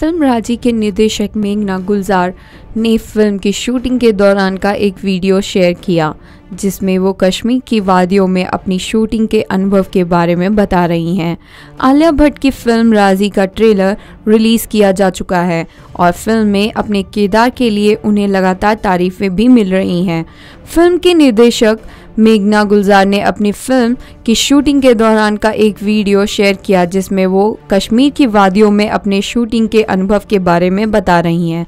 film राजी के निर्देशक मेघना गुलजार ने फिल्म की शूटिंग के दौरान का एक वीडियो शेयर किया जिसमें वो कश्मीर की वादियों में अपनी शूटिंग के अनुभव के बारे में बता रही हैं आलिया भट्ट की फिल्म राजी का ट्रेलर रिलीज़ किया जा चुका है और फिल्म में अपने किरदार के लिए उन्हें लगातार तारीफ़ें भी मिल रही हैं फिल्म के निर्देशक मेघना गुलजार ने अपनी फिल्म की शूटिंग के दौरान का एक वीडियो शेयर किया जिसमें वो कश्मीर की वादियों में अपने शूटिंग के अनुभव के बारे में बता रही हैं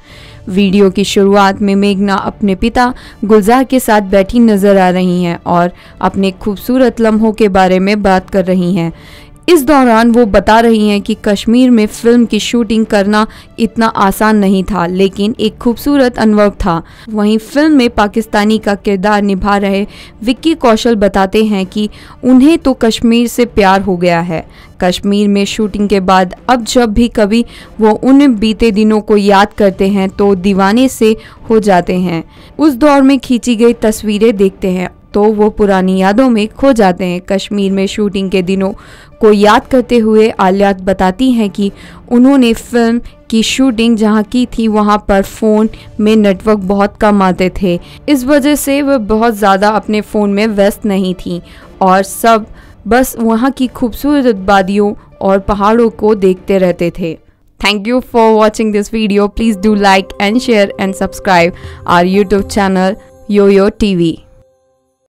वीडियो की शुरुआत में मेघना अपने पिता गुलजार के साथ बैठी नजर आ रही हैं और अपने खूबसूरत लम्हों के बारे में बात कर रही हैं इस दौरान वो बता रही हैं कि कश्मीर में फिल्म की शूटिंग करना इतना आसान नहीं था लेकिन एक खूबसूरत अनुभव था वहीं फिल्म में पाकिस्तानी का किरदार निभा रहे विक्की कौशल बताते हैं कि उन्हें तो कश्मीर से प्यार हो गया है कश्मीर में शूटिंग के बाद अब जब भी कभी वो उन बीते दिनों को याद करते हैं तो दीवाने से हो जाते हैं उस दौर में खींची गई तस्वीरें देखते हैं तो वो पुरानी यादों में खो जाते हैं कश्मीर में शूटिंग के दिनों को याद करते हुए आलियात बताती हैं कि उन्होंने फिल्म की शूटिंग जहाँ की थी वहाँ पर फ़ोन में नेटवर्क बहुत कम आते थे इस वजह से वह बहुत ज़्यादा अपने फ़ोन में व्यस्त नहीं थी और सब बस वहाँ की खूबसूरत वादियों और पहाड़ों को देखते रहते थे thank for watching this video please do like and share and subscribe our YouTube channel yo yo T we